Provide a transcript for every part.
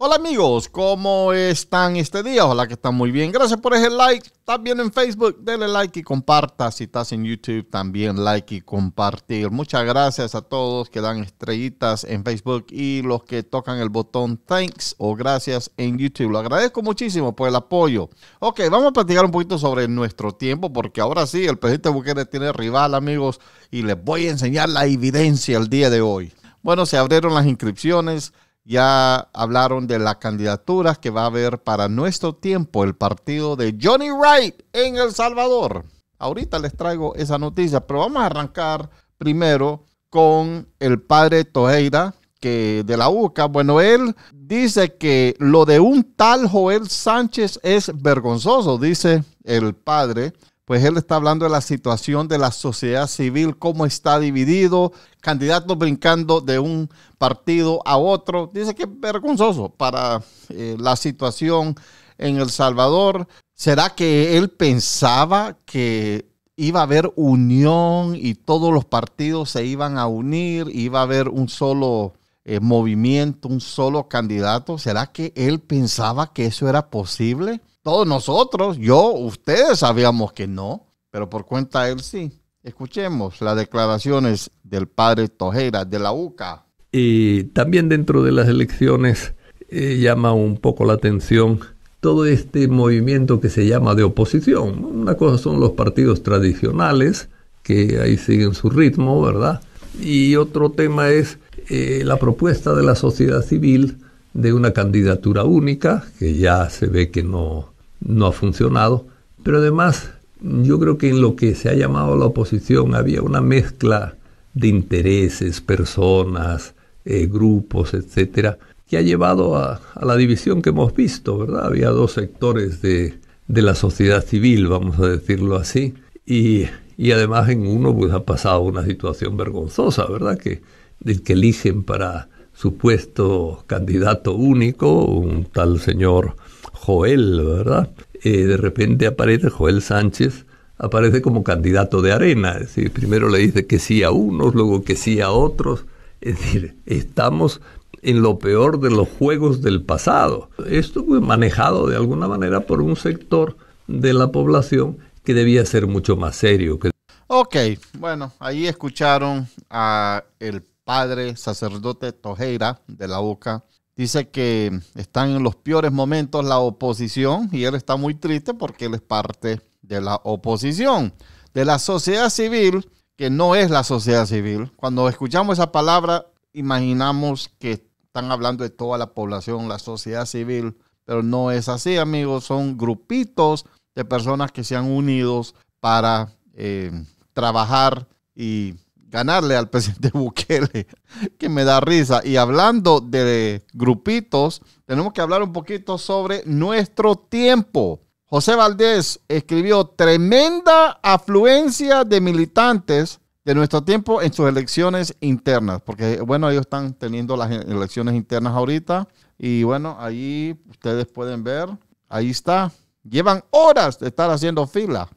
Hola amigos, ¿cómo están este día? Ojalá que están muy bien. Gracias por ese like. También en Facebook, denle like y comparta. Si estás en YouTube, también like y compartir. Muchas gracias a todos que dan estrellitas en Facebook y los que tocan el botón thanks o gracias en YouTube. Lo agradezco muchísimo por el apoyo. Ok, vamos a platicar un poquito sobre nuestro tiempo porque ahora sí, el presidente Bukele tiene rival, amigos, y les voy a enseñar la evidencia el día de hoy. Bueno, se abrieron las inscripciones ya hablaron de las candidaturas que va a haber para nuestro tiempo el partido de Johnny Wright en El Salvador. Ahorita les traigo esa noticia, pero vamos a arrancar primero con el padre Tojeira, que de la UCA. Bueno, él dice que lo de un tal Joel Sánchez es vergonzoso, dice el padre pues él está hablando de la situación de la sociedad civil, cómo está dividido, candidatos brincando de un partido a otro. Dice que es vergonzoso para eh, la situación en El Salvador. ¿Será que él pensaba que iba a haber unión y todos los partidos se iban a unir, iba a haber un solo eh, movimiento, un solo candidato? ¿Será que él pensaba que eso era posible? Todos nosotros, yo, ustedes sabíamos que no, pero por cuenta de él sí. Escuchemos las declaraciones del padre Tojera de la UCA. Y también dentro de las elecciones eh, llama un poco la atención todo este movimiento que se llama de oposición. Una cosa son los partidos tradicionales, que ahí siguen su ritmo, ¿verdad? Y otro tema es eh, la propuesta de la sociedad civil de una candidatura única, que ya se ve que no, no ha funcionado, pero además yo creo que en lo que se ha llamado la oposición había una mezcla de intereses, personas, eh, grupos, etcétera, que ha llevado a, la división que hemos visto, ¿verdad? Había dos sectores de, la sociedad civil, vamos a decirlo así, y, además en uno pues, ha pasado una situación vergonzosa, ¿verdad? Que que eligen para supuesto candidato único, un tal señor Joel, ¿verdad? Eh, de repente aparece Joel Sánchez, aparece como candidato de arena, decir, primero le dice que sí a unos, luego que sí a otros, es decir, estamos en lo peor de los juegos del pasado. Esto fue manejado de alguna manera por un sector de la población que debía ser mucho más serio. Ok, bueno, ahí escucharon a el padre sacerdote Tojeira de la Boca, dice que están en los peores momentos la oposición y él está muy triste porque él es parte de la oposición, de la sociedad civil, que no es la sociedad civil. Cuando escuchamos esa palabra, imaginamos que están hablando de toda la población, la sociedad civil, pero no es así, amigos, son grupitos de personas que se han unido para eh, trabajar y ganarle al presidente Bukele, que me da risa. Y hablando de grupitos, tenemos que hablar un poquito sobre nuestro tiempo. José Valdés escribió tremenda afluencia de militantes de nuestro tiempo en sus elecciones internas, porque bueno, ellos están teniendo las elecciones internas ahorita y bueno, ahí ustedes pueden ver, ahí está, llevan horas de estar haciendo fila.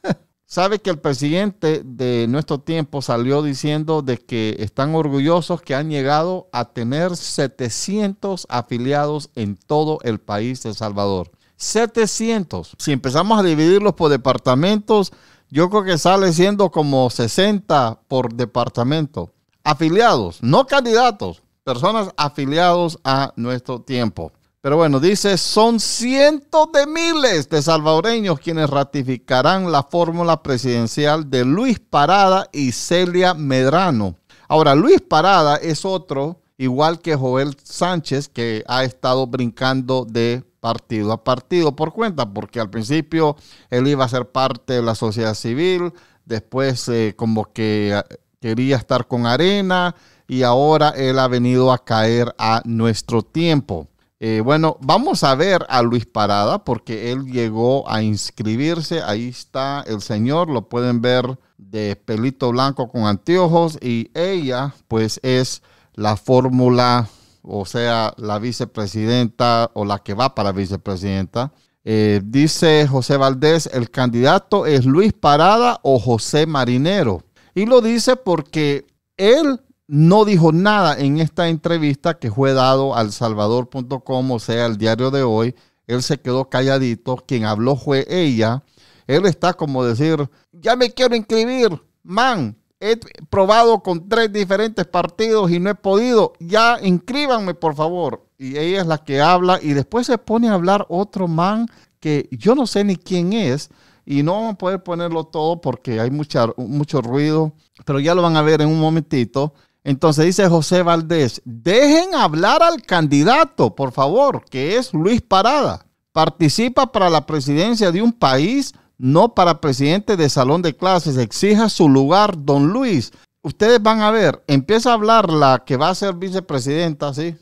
Sabe que el presidente de nuestro tiempo salió diciendo de que están orgullosos que han llegado a tener 700 afiliados en todo el país de El Salvador. 700. Si empezamos a dividirlos por departamentos, yo creo que sale siendo como 60 por departamento. Afiliados, no candidatos, personas afiliados a nuestro tiempo. Pero bueno, dice, son cientos de miles de salvadoreños quienes ratificarán la fórmula presidencial de Luis Parada y Celia Medrano. Ahora, Luis Parada es otro, igual que Joel Sánchez, que ha estado brincando de partido a partido por cuenta, porque al principio él iba a ser parte de la sociedad civil, después eh, como que eh, quería estar con Arena y ahora él ha venido a caer a nuestro tiempo. Eh, bueno, vamos a ver a Luis Parada porque él llegó a inscribirse. Ahí está el señor, lo pueden ver de pelito blanco con anteojos y ella pues es la fórmula, o sea, la vicepresidenta o la que va para vicepresidenta. Eh, dice José Valdés, el candidato es Luis Parada o José Marinero. Y lo dice porque él no dijo nada en esta entrevista que fue dado al salvador.com, o sea, el diario de hoy. Él se quedó calladito, quien habló fue ella. Él está como decir, ya me quiero inscribir, man, he probado con tres diferentes partidos y no he podido, ya inscríbanme por favor. Y ella es la que habla y después se pone a hablar otro man que yo no sé ni quién es y no vamos a poder ponerlo todo porque hay mucho ruido, pero ya lo van a ver en un momentito. Entonces dice José Valdés, dejen hablar al candidato, por favor, que es Luis Parada. Participa para la presidencia de un país, no para presidente de salón de clases. Exija su lugar, don Luis. Ustedes van a ver, empieza a hablar la que va a ser vicepresidenta, sí.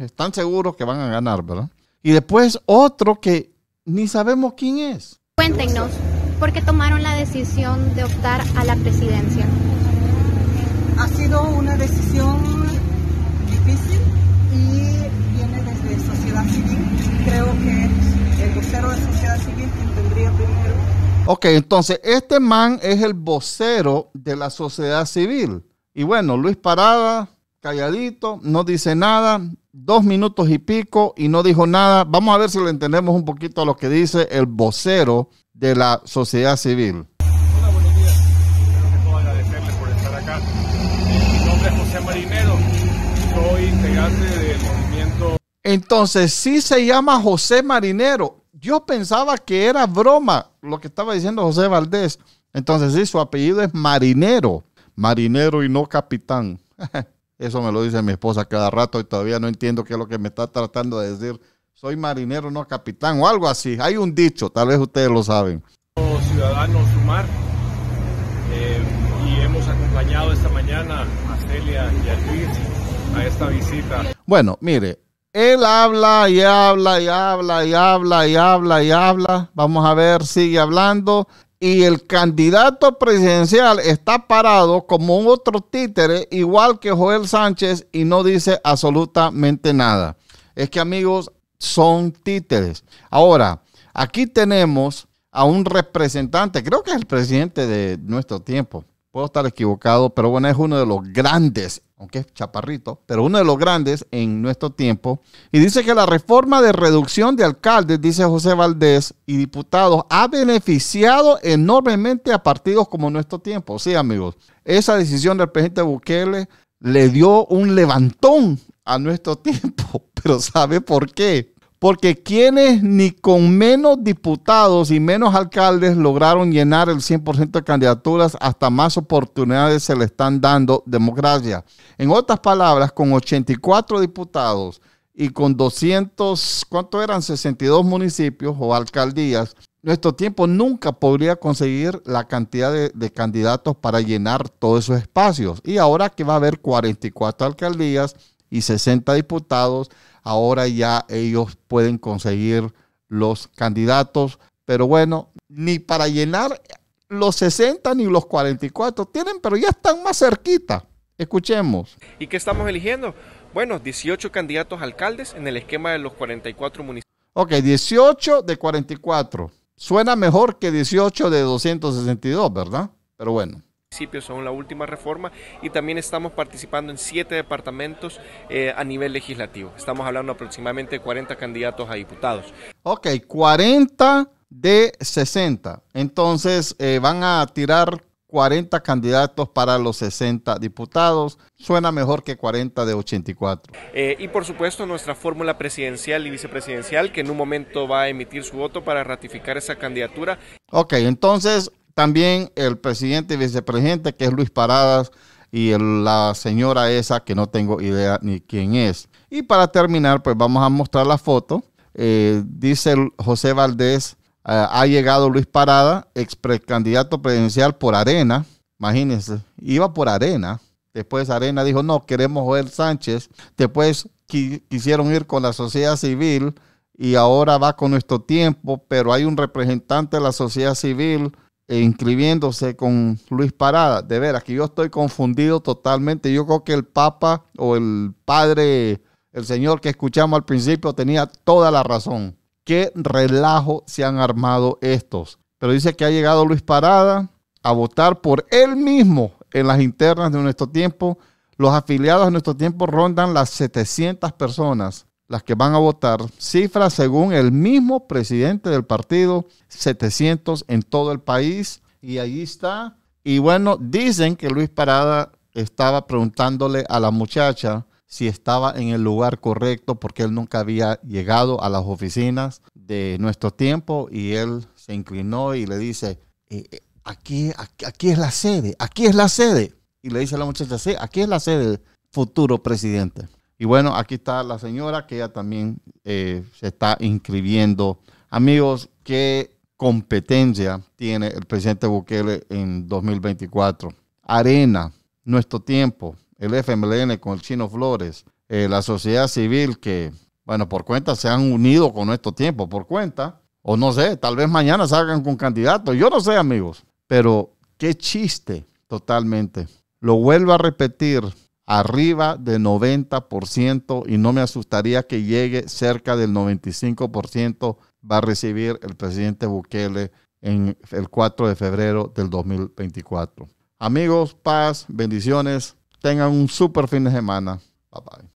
están seguros que van a ganar, ¿verdad? Y después otro que ni sabemos quién es. Cuéntenos, ¿por qué tomaron la decisión de optar a la presidencia? ha sido una decisión difícil y viene desde sociedad civil. Creo que el vocero de sociedad civil tendría primero. Ok, entonces este man es el vocero de la sociedad civil. Y bueno, Luis Parada, calladito, no dice nada, dos minutos y pico y no dijo nada. Vamos a ver si le entendemos un poquito a lo que dice el vocero de la sociedad civil. Entonces, sí se llama José Marinero. Yo pensaba que era broma lo que estaba diciendo José Valdés. Entonces, sí, su apellido es Marinero. Marinero y no capitán. Eso me lo dice mi esposa cada rato y todavía no entiendo qué es lo que me está tratando de decir. Soy marinero, no capitán o algo así. Hay un dicho, tal vez ustedes lo saben. Ciudadanos Sumar eh, y hemos acompañado esta mañana a Celia y a Luis a esta visita. Bueno, mire, él habla y habla y habla y habla y habla y habla. Vamos a ver, sigue hablando. Y el candidato presidencial está parado como un otro títere, igual que Joel Sánchez, y no dice absolutamente nada. Es que amigos, son títeres. Ahora, aquí tenemos a un representante, creo que es el presidente de nuestro tiempo, puedo estar equivocado, pero bueno, es uno de los grandes, aunque es chaparrito, pero uno de los grandes en nuestro tiempo. Y dice que la reforma de reducción de alcaldes, dice José Valdés, y diputados, ha beneficiado enormemente a partidos como nuestro tiempo. Sí, amigos, esa decisión del presidente Bukele le dio un levantón a nuestro tiempo, pero ¿sabe por qué? Porque quienes ni con menos diputados y menos alcaldes lograron llenar el 100% de candidaturas, hasta más oportunidades se le están dando democracia. En otras palabras, con 84 diputados y con 200, ¿cuánto eran? 62 municipios o alcaldías, nuestro tiempo nunca podría conseguir la cantidad de, candidatos para llenar todos esos espacios. Y ahora que va a haber 44 alcaldías y 60 diputados, ahora ya ellos pueden conseguir los candidatos, pero bueno, ni para llenar los 60 ni los 44 tienen, pero ya están más cerquita. Escuchemos. ¿Y qué estamos eligiendo? Bueno, 18 candidatos alcaldes en el esquema de los 44 municipios. Ok, 18 de 44. Suena mejor que 18 de 262, ¿verdad? Pero bueno son la última reforma y también estamos participando en siete departamentos eh, a nivel legislativo. Estamos hablando aproximadamente de 40 candidatos a diputados. Ok, 40 de 60. Entonces eh, van a tirar 40 candidatos para los 60 diputados. Suena mejor que 40 de 84. Eh, y por supuesto nuestra fórmula presidencial y vicepresidencial que en un momento va a emitir su voto para ratificar esa candidatura. Ok, entonces también el presidente y vicepresidente, que es Luis Paradas, y la señora esa que no tengo idea ni quién es. Y para terminar, pues vamos a mostrar la foto. Eh, dice José Valdés, ah, ha llegado Luis Parada, ex candidato presidencial por Arena. Imagínense, iba por Arena. Después Arena dijo, no, queremos Joel Sánchez. Después quisieron ir con la sociedad civil y ahora va con nuestro tiempo, pero hay un representante de la sociedad civil e inscribiéndose con Luis Parada. De veras que yo estoy confundido totalmente. Yo creo que el Papa o el Padre, el Señor que escuchamos al principio, tenía toda la razón. Qué relajo se han armado estos. Pero dice que ha llegado Luis Parada a votar por él mismo en las internas de nuestro tiempo. Los afiliados de nuestro tiempo rondan las 700 personas las que van a votar, cifra según el mismo presidente del partido, 700 en todo el país. Y ahí está. Y bueno, dicen que Luis Parada estaba preguntándole a la muchacha si estaba en el lugar correcto porque él nunca había llegado a las oficinas de nuestro tiempo y él se inclinó y le dice, eh, eh, aquí, aquí, aquí es la sede, aquí es la sede. Y le dice a la muchacha, sí, aquí es la sede, futuro presidente. Y bueno, aquí está la señora que ella también eh, se está inscribiendo. Amigos, qué competencia tiene el presidente Bukele en 2024. Arena, Nuestro Tiempo, el FMLN con el Chino Flores, eh, la sociedad civil que, bueno, por cuenta se han unido con Nuestro Tiempo, por cuenta, o no sé, tal vez mañana salgan con candidatos, yo no sé, amigos, pero qué chiste totalmente. Lo vuelvo a repetir, arriba del 90% y no me asustaría que llegue cerca del 95% va a recibir el presidente Bukele en el 4 de febrero del 2024. Amigos, paz, bendiciones. Tengan un super fin de semana. Bye bye.